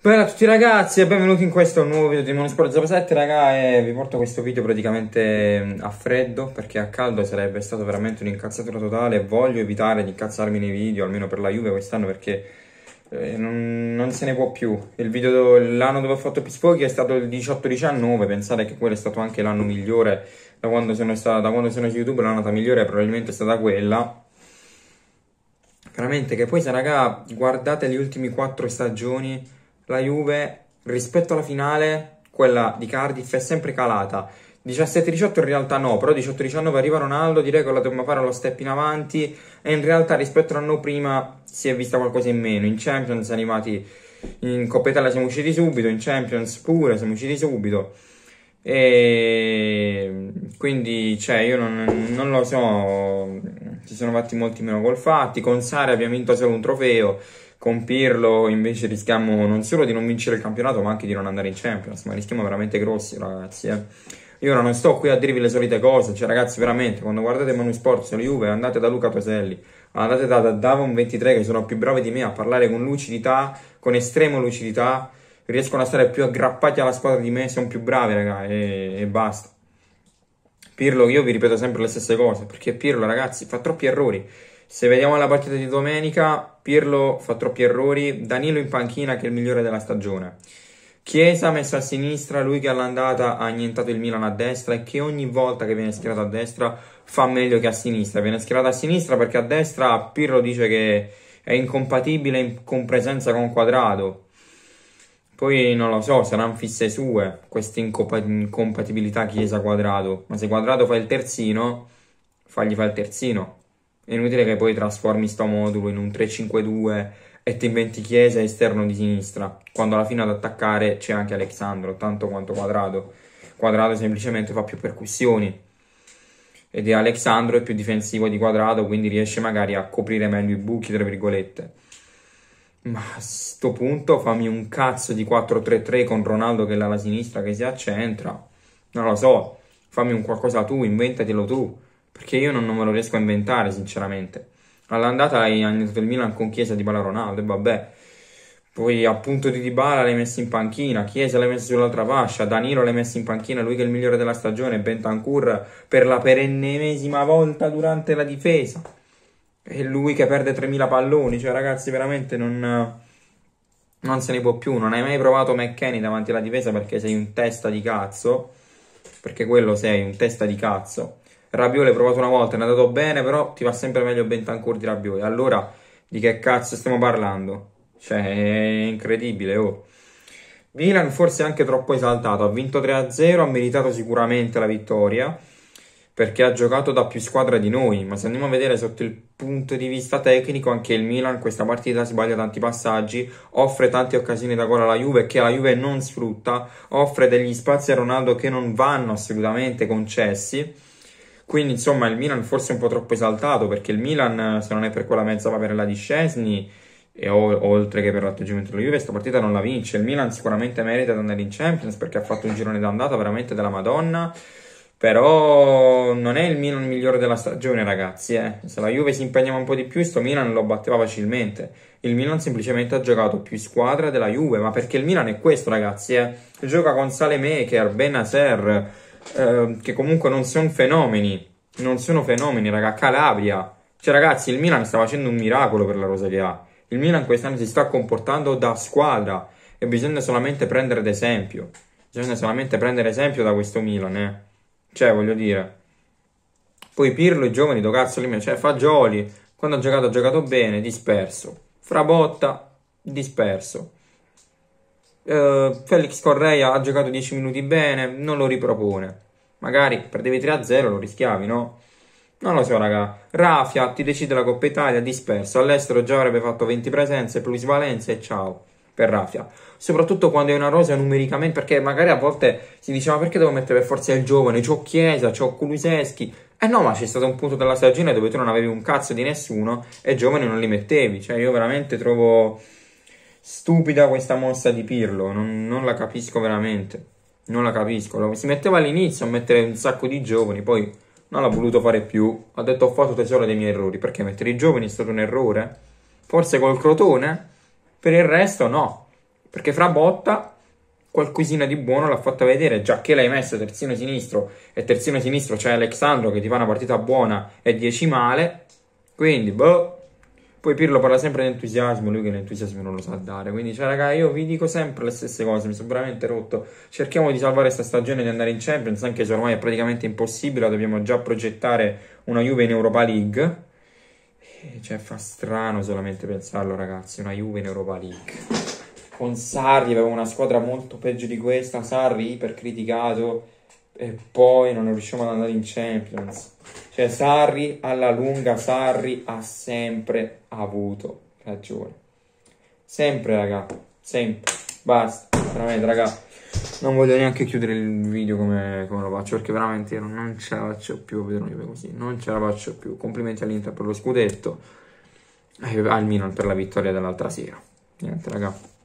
Bella a tutti ragazzi e benvenuti in questo nuovo video di Monosport 07 raga e eh, vi porto questo video praticamente mm, a freddo perché a caldo sarebbe stato veramente un'incazzatura totale voglio evitare di incazzarmi nei video almeno per la Juve quest'anno perché eh, non, non, se ne può più l'anno dove ho fatto Pispochi è stato il 18-19 pensare che quello è stato anche l'anno migliore da quando sono, stata, da quando sono su YouTube l'annata migliore probabilmente è stata quella veramente che poi se raga guardate le ultime 4 stagioni la Juve rispetto alla finale, quella di Cardiff, è sempre calata. 17-18 in realtà no, però 18-19 arriva Ronaldo, direi che la dobbiamo fare lo step in avanti e in realtà rispetto all'anno prima si è vista qualcosa in meno. In Champions siamo arrivati in Coppa Italia siamo usciti subito, in Champions pure siamo usciti subito. E quindi cioè, io non, non lo so, ci sono fatti molti meno gol fatti, con Sara abbiamo vinto solo un trofeo con Pirlo invece rischiamo non solo di non vincere il campionato ma anche di non andare in Champions, ma rischiamo veramente grossi ragazzi. Eh. Io ora non sto qui a dirvi le solite cose, cioè ragazzi veramente quando guardate Manu Sport sulla Juve andate da Luca Toselli, andate da, Davon 23 che sono più bravi di me a parlare con lucidità, con estrema lucidità, riescono a stare più aggrappati alla squadra di me, sono più bravi ragazzi e, e basta. Pirlo, io vi ripeto sempre le stesse cose, perché Pirlo ragazzi fa troppi errori. Se vediamo la partita di domenica, Pirlo fa troppi errori, Danilo in panchina che è il migliore della stagione. Chiesa messa a sinistra, lui che all'andata ha annientato il Milan a destra e che ogni volta che viene schierato a destra fa meglio che a sinistra. Viene schierato a sinistra perché a destra Pirlo dice che è incompatibile con presenza con Quadrado. Poi non lo so, saranno fisse sue queste incompatibilità Chiesa-Quadrado. Ma se Quadrado fa il terzino, fagli fa il terzino. È inutile che poi trasformi sto modulo in un 3-5-2 e ti inventi Chiesa esterno di sinistra, quando alla fine ad attaccare c'è anche Alexandro, tanto quanto quadrato. Quadrato semplicemente fa più percussioni ed è Alexandro è più difensivo di quadrato, quindi riesce magari a coprire meglio i buchi, tra virgolette. Ma a sto punto fammi un cazzo di 4-3-3 con Ronaldo che è alla sinistra che si accentra. Non lo so, fammi un qualcosa tu, inventatelo tu perché io non, non me lo riesco a inventare, sinceramente. All'andata hai andato il Milan con Chiesa di Bala Ronaldo, e vabbè. Poi appunto di Dybala l'hai messo in panchina, Chiesa l'hai messo sull'altra fascia, Danilo l'hai messo in panchina, lui che è il migliore della stagione, Bentancur per la perennesima volta durante la difesa. E lui che perde 3.000 palloni, cioè ragazzi veramente non, non se ne può più. Non hai mai provato McKenny davanti alla difesa perché sei un testa di cazzo, perché quello sei un testa di cazzo. Rabiot l'hai provato una volta, è andato bene, però ti va sempre meglio Bentancur di Rabiot. Allora, di che cazzo stiamo parlando? Cioè, è incredibile, oh. Milan forse anche troppo esaltato, ha vinto 3-0, ha meritato sicuramente la vittoria perché ha giocato da più squadra di noi, ma se andiamo a vedere sotto il punto di vista tecnico, anche il Milan questa partita sbaglia tanti passaggi, offre tante occasioni da gol alla Juve che la Juve non sfrutta, offre degli spazi a Ronaldo che non vanno assolutamente concessi quindi insomma il Milan forse è un po' troppo esaltato perché il Milan se non è per quella mezza va per la di Scesni e o- oltre che per l'atteggiamento della Juve questa partita non la vince. Il Milan sicuramente merita di andare in Champions perché ha fatto un girone d'andata veramente della Madonna. Però non è il Milan migliore della stagione, ragazzi. Eh. Se la Juve si impegnava un po' di più, sto Milan lo batteva facilmente. Il Milan semplicemente ha giocato più squadra della Juve. Ma perché il Milan è questo, ragazzi? Eh. Gioca con Salemaker, Benaser, Ehm, che comunque non sono fenomeni, non sono fenomeni, raga, Calabria. Cioè, ragazzi, il Milan sta facendo un miracolo per la rosa che ha. Il Milan quest'anno si sta comportando da squadra e bisogna solamente prendere d'esempio. Bisogna solamente prendere esempio da questo Milan, eh. Cioè, voglio dire. Poi Pirlo, i giovani, do cazzo lì, cioè Fagioli, quando ha giocato ha giocato bene, disperso. Frabotta, disperso eh, Felix Correa ha giocato 10 minuti bene, non lo ripropone. Magari perdevi 3-0, lo rischiavi, no? Non lo so, raga. Rafia ti decide la Coppa Italia, disperso. All'estero già avrebbe fatto 20 presenze, plus Valenza e ciao per Rafia. Soprattutto quando è una rosa numericamente, perché magari a volte si diceva perché devo mettere per forza il giovane? C'ho Chiesa, c'ho Kuluseschi. Eh no, ma c'è stato un punto della stagione dove tu non avevi un cazzo di nessuno e giovani non li mettevi. Cioè, io veramente trovo stupida questa mossa di Pirlo, non, non la capisco veramente, non la capisco. Si metteva all'inizio a mettere un sacco di giovani, poi non l'ha voluto fare più, ha detto ho fatto tesoro dei miei errori, perché mettere i giovani è stato un errore? Forse col Crotone? Per il resto no, perché fra botta qualcosina di buono l'ha fatta vedere, già che l'hai messo terzino sinistro e terzino sinistro c'è Alexandro che ti fa una partita buona e 10 male, quindi boh, poi Pirlo parla sempre di entusiasmo, lui che l'entusiasmo non lo sa dare. Quindi, cioè, raga, io vi dico sempre le stesse cose, mi sono veramente rotto. Cerchiamo di salvare questa stagione e di andare in Champions, anche se ormai è praticamente impossibile, dobbiamo già progettare una Juve in Europa League. cioè, fa strano solamente pensarlo, ragazzi, una Juve in Europa League. Con Sarri aveva una squadra molto peggio di questa, Sarri ipercriticato, e poi non riusciamo ad andare in Champions. Cioè Sarri alla lunga, Sarri ha sempre avuto ragione. Sempre raga, sempre. Basta, veramente raga. Non voglio neanche chiudere il video come, come lo faccio perché veramente io non ce la faccio più a così. Non ce la faccio più. Complimenti all'Inter per lo scudetto e al Milan per la vittoria dell'altra sera. Niente raga.